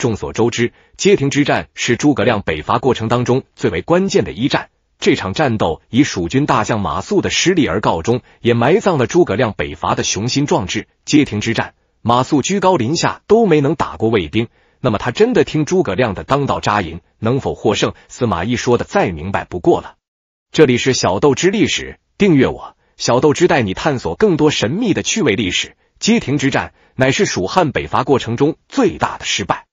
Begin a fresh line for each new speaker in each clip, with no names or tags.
众所周知，街亭之战是诸葛亮北伐过程当中最为关键的一战。这场战斗以蜀军大将马谡的失利而告终，也埋葬了诸葛亮北伐的雄心壮志。街亭之战，马谡居高临下都没能打过魏兵，那么他真的听诸葛亮的当道扎营能否获胜？司马懿说的再明白不过了。这里是小豆之历史，订阅我小豆之带你探索更多神秘的趣味历史。街亭之战乃是蜀汉北伐过程中最大的失败。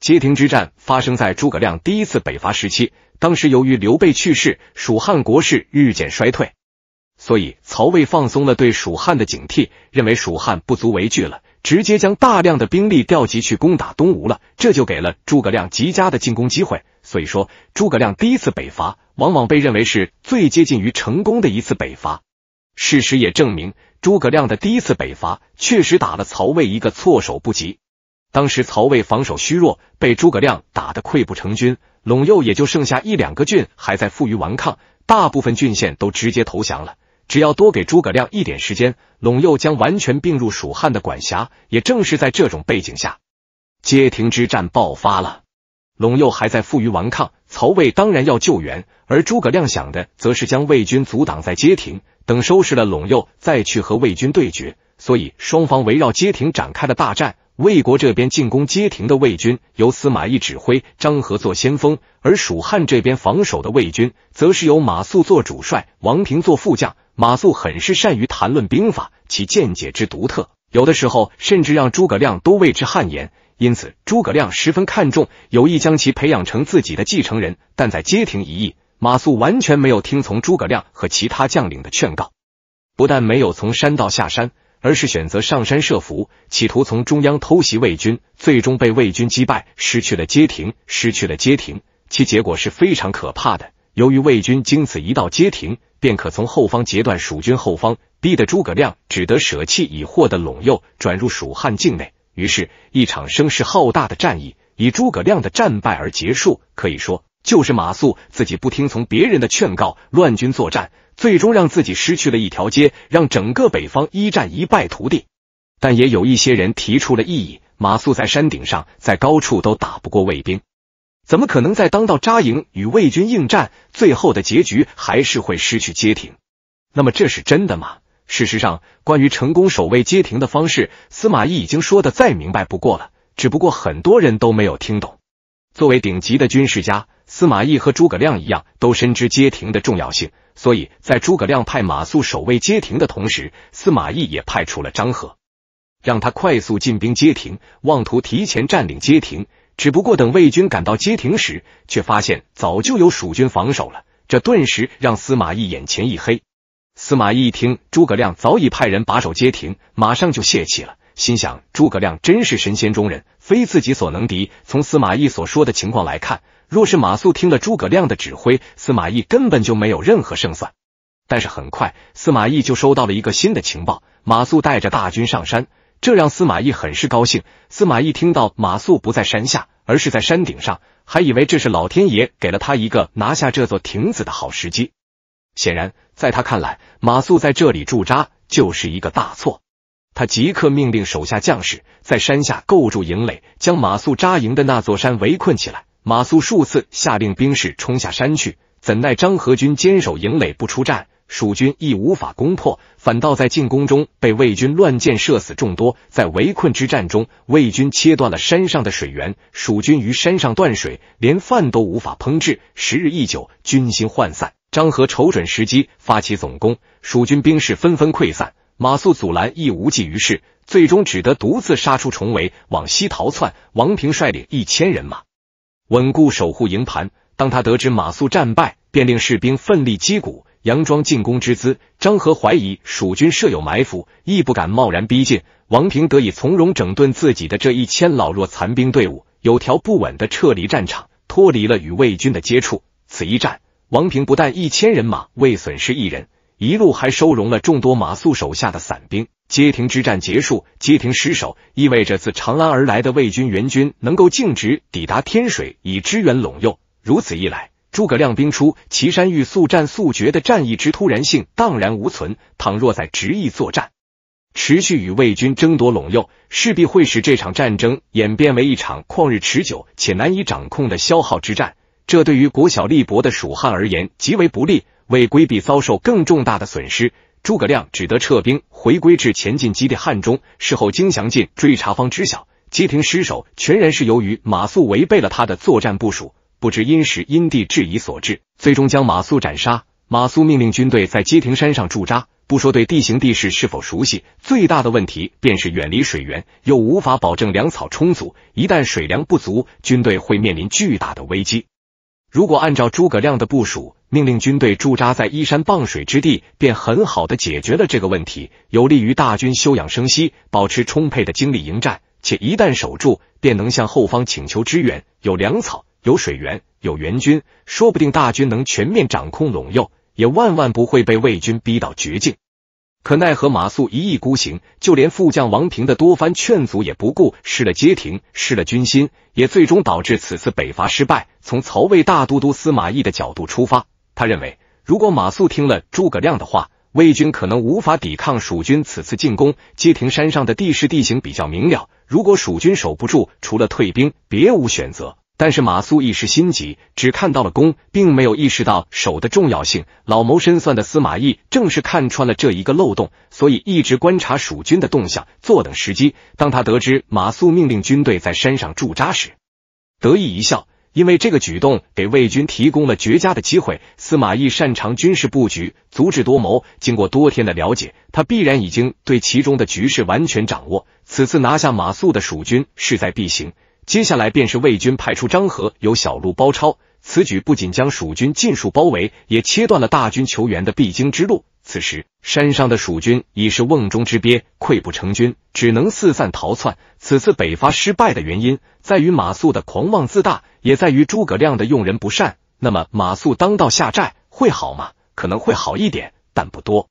街亭之战发生在诸葛亮第一次北伐时期。当时由于刘备去世，蜀汉国势日渐衰退，所以曹魏放松了对蜀汉的警惕，认为蜀汉不足为惧了，直接将大量的兵力调集去攻打东吴了。这就给了诸葛亮极佳的进攻机会。所以说，诸葛亮第一次北伐往往被认为是最接近于成功的一次北伐。事实也证明，诸葛亮的第一次北伐确实打了曹魏一个措手不及。当时曹魏防守虚弱，被诸葛亮打得溃不成军。陇右也就剩下一两个郡还在负隅顽抗，大部分郡县都直接投降了。只要多给诸葛亮一点时间，陇右将完全并入蜀汉的管辖。也正是在这种背景下，街亭之战爆发了。陇右还在负隅顽抗，曹魏当然要救援，而诸葛亮想的则是将魏军阻挡在街亭，等收拾了陇右再去和魏军对决。所以双方围绕街亭展开了大战。魏国这边进攻街亭的魏军由司马懿指挥，张合做先锋；而蜀汉这边防守的魏军，则是由马谡做主帅，王平做副将。马谡很是善于谈论兵法，其见解之独特，有的时候甚至让诸葛亮都为之汗颜。因此，诸葛亮十分看重，有意将其培养成自己的继承人。但在街亭一役，马谡完全没有听从诸葛亮和其他将领的劝告，不但没有从山道下山。而是选择上山设伏，企图从中央偷袭魏军，最终被魏军击败，失去了街亭，失去了街亭，其结果是非常可怕的。由于魏军经此一道街亭，便可从后方截断蜀军后方，逼得诸葛亮只得舍弃已获的陇右，转入蜀汉境内。于是，一场声势浩大的战役以诸葛亮的战败而结束。可以说。就是马谡自己不听从别人的劝告，乱军作战，最终让自己失去了一条街，让整个北方一战一败涂地。但也有一些人提出了异议：马谡在山顶上，在高处都打不过魏兵，怎么可能在当道扎营与魏军应战？最后的结局还是会失去街亭。那么这是真的吗？事实上，关于成功守卫街亭的方式，司马懿已经说的再明白不过了，只不过很多人都没有听懂。作为顶级的军事家。司马懿和诸葛亮一样，都深知街亭的重要性，所以在诸葛亮派马谡守卫街亭的同时，司马懿也派出了张合，让他快速进兵街亭，妄图提前占领街亭。只不过等魏军赶到街亭时，却发现早就有蜀军防守了，这顿时让司马懿眼前一黑。司马懿一听诸葛亮早已派人把守街亭，马上就泄气了，心想诸葛亮真是神仙中人，非自己所能敌。从司马懿所说的情况来看。若是马谡听了诸葛亮的指挥，司马懿根本就没有任何胜算。但是很快，司马懿就收到了一个新的情报：马谡带着大军上山，这让司马懿很是高兴。司马懿听到马谡不在山下，而是在山顶上，还以为这是老天爷给了他一个拿下这座亭子的好时机。显然，在他看来，马谡在这里驻扎就是一个大错。他即刻命令手下将士在山下构筑营垒，将马谡扎营的那座山围困起来。马谡数次下令兵士冲下山去，怎奈张合军坚守营垒不出战，蜀军亦无法攻破，反倒在进攻中被魏军乱箭射死众多。在围困之战中，魏军切断了山上的水源，蜀军于山上断水，连饭都无法烹制，时日一久，军心涣散。张合瞅准时机发起总攻，蜀军兵士纷纷溃散，马谡阻拦亦无济于事，最终只得独自杀出重围，往西逃窜。王平率领一千人马。稳固守护营盘。当他得知马谡战败，便令士兵奋力击鼓，佯装进攻之姿。张合怀疑蜀军设有埋伏，亦不敢贸然逼近。王平得以从容整顿自己的这一千老弱残兵队伍，有条不紊的撤离战场，脱离了与魏军的接触。此一战，王平不但一千人马未损失一人，一路还收容了众多马谡手下的散兵。街亭之战结束，街亭失守，意味着自长安而来的魏军援军能够径直抵达天水，以支援陇右。如此一来，诸葛亮兵出祁山欲速战速决的战役之突然性荡然无存。倘若在执意作战，持续与魏军争夺陇右，势必会使这场战争演变为一场旷日持久且难以掌控的消耗之战。这对于国小力薄的蜀汉而言极为不利，为规避遭受更重大的损失。诸葛亮只得撤兵，回归至前进基地汉中。事后经详尽追查，方知晓街亭失守，全然是由于马谡违背了他的作战部署，不知因时因地制宜所致。最终将马谡斩杀。马谡命令军队在街亭山上驻扎，不说对地形地势是否熟悉，最大的问题便是远离水源，又无法保证粮草充足。一旦水粮不足，军队会面临巨大的危机。如果按照诸葛亮的部署，命令军队驻扎在依山傍水之地，便很好的解决了这个问题，有利于大军休养生息，保持充沛的精力迎战。且一旦守住，便能向后方请求支援，有粮草，有水源，有援军，说不定大军能全面掌控陇右，也万万不会被魏军逼到绝境。可奈何马谡一意孤行，就连副将王平的多番劝阻也不顾，失了街亭，失了军心，也最终导致此次北伐失败。从曹魏大都督司马懿的角度出发。他认为，如果马谡听了诸葛亮的话，魏军可能无法抵抗蜀军此次进攻。街亭山上的地势地形比较明了，如果蜀军守不住，除了退兵，别无选择。但是马谡一时心急，只看到了攻，并没有意识到守的重要性。老谋深算的司马懿正是看穿了这一个漏洞，所以一直观察蜀军的动向，坐等时机。当他得知马谡命令军队在山上驻扎时，得意一笑。因为这个举动给魏军提供了绝佳的机会。司马懿擅长军事布局，足智多谋。经过多天的了解，他必然已经对其中的局势完全掌握。此次拿下马谡的蜀军势在必行，接下来便是魏军派出张合由小路包抄。此举不仅将蜀军尽数包围，也切断了大军求援的必经之路。此时，山上的蜀军已是瓮中之鳖，溃不成军，只能四散逃窜。此次北伐失败的原因，在于马谡的狂妄自大，也在于诸葛亮的用人不善。那么，马谡当道下寨会好吗？可能会好一点，但不多。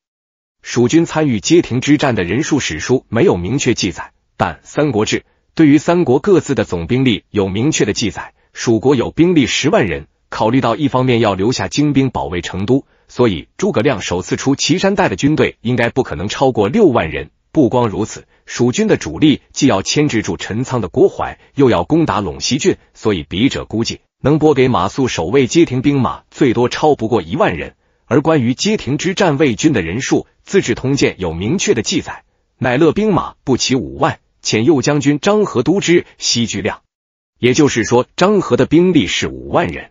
蜀军参与街亭之战的人数，史书没有明确记载，但《三国志》对于三国各自的总兵力有明确的记载，蜀国有兵力十万人。考虑到一方面要留下精兵保卫成都。所以，诸葛亮首次出祁山带的军队应该不可能超过六万人。不光如此，蜀军的主力既要牵制住陈仓的郭淮，又要攻打陇西郡，所以笔者估计，能拨给马谡守卫街亭兵马最多超不过一万人。而关于街亭之战魏军的人数，《资治通鉴》有明确的记载：乃勒兵马不齐五万，遣右将军张合督之，西聚亮。也就是说，张合的兵力是五万人。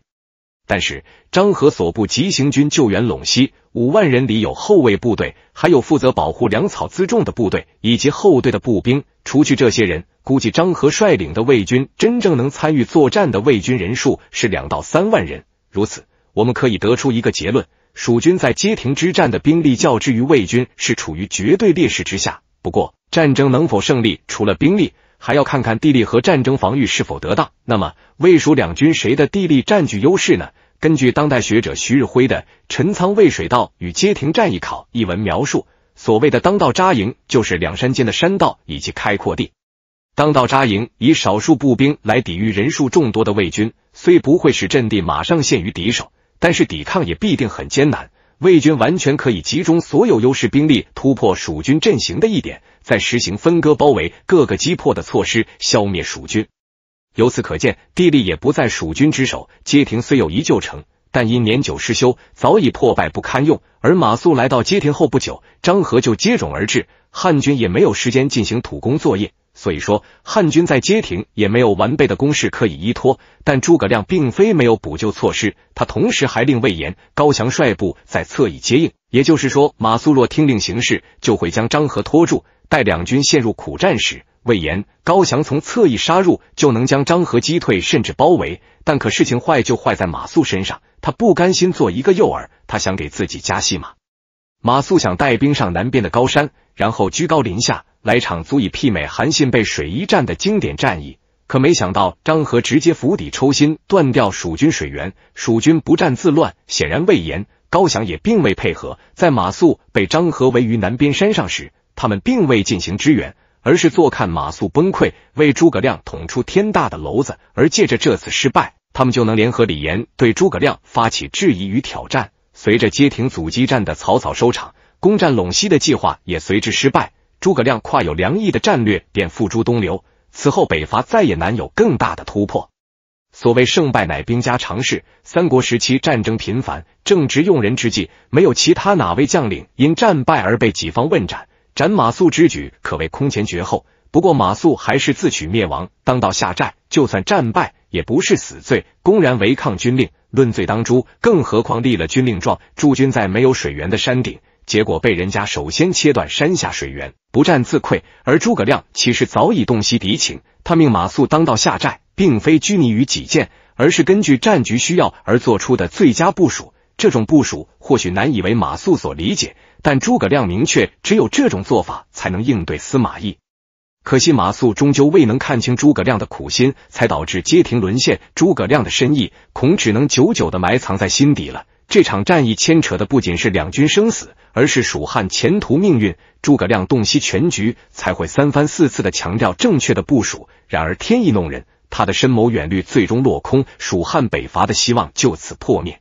但是张合所部急行军救援陇西，五万人里有后卫部队，还有负责保护粮草辎重的部队，以及后队的步兵。除去这些人，估计张合率领的魏军真正能参与作战的魏军人数是两到三万人。如此，我们可以得出一个结论：蜀军在街亭之战的兵力较之于魏军是处于绝对劣势之下。不过，战争能否胜利，除了兵力。还要看看地利和战争防御是否得当。那么，魏蜀两军谁的地利占据优势呢？根据当代学者徐日辉的《陈仓渭水道与街亭战役考》一文描述，所谓的当道扎营，就是两山间的山道以及开阔地。当道扎营，以少数步兵来抵御人数众多的魏军，虽不会使阵地马上陷于敌手，但是抵抗也必定很艰难。魏军完全可以集中所有优势兵力突破蜀军阵型的一点，再实行分割包围、各个击破的措施，消灭蜀军。由此可见，地利也不在蜀军之手。街亭虽有一旧城，但因年久失修，早已破败不堪用。而马谡来到街亭后不久，张合就接踵而至，汉军也没有时间进行土工作业。所以说，汉军在街亭也没有完备的攻势可以依托，但诸葛亮并非没有补救措施，他同时还令魏延、高翔率部在侧翼接应。也就是说，马谡若听令行事，就会将张合拖住，待两军陷入苦战时，魏延、高翔从侧翼杀入，就能将张合击退甚至包围。但可事情坏就坏在马谡身上，他不甘心做一个诱饵，他想给自己加戏码。马谡想带兵上南边的高山，然后居高临下来场足以媲美韩信被水一战的经典战役。可没想到张合直接釜底抽薪，断掉蜀军水源，蜀军不战自乱。显然魏延、高翔也并未配合，在马谡被张合围于南边山上时，他们并未进行支援，而是坐看马谡崩溃，为诸葛亮捅出天大的娄子。而借着这次失败，他们就能联合李严对诸葛亮发起质疑与挑战。随着街亭阻击战的草草收场，攻占陇西的计划也随之失败，诸葛亮跨有梁毅的战略便付诸东流。此后北伐再也难有更大的突破。所谓胜败乃兵家常事，三国时期战争频繁，正值用人之际，没有其他哪位将领因战败而被己方问斩，斩马谡之举可谓空前绝后。不过马谡还是自取灭亡。当道下寨，就算战败也不是死罪。公然违抗军令，论罪当诛。更何况立了军令状，驻军在没有水源的山顶，结果被人家首先切断山下水源，不战自溃。而诸葛亮其实早已洞悉敌情，他命马谡当道下寨，并非拘泥于己见，而是根据战局需要而做出的最佳部署。这种部署或许难以为马谡所理解，但诸葛亮明确，只有这种做法才能应对司马懿。可惜马谡终究未能看清诸葛亮的苦心，才导致街亭沦陷。诸葛亮的深意，恐只能久久的埋藏在心底了。这场战役牵扯的不仅是两军生死，而是蜀汉前途命运。诸葛亮洞悉全局，才会三番四次的强调正确的部署。然而天意弄人，他的深谋远虑最终落空，蜀汉北伐的希望就此破灭。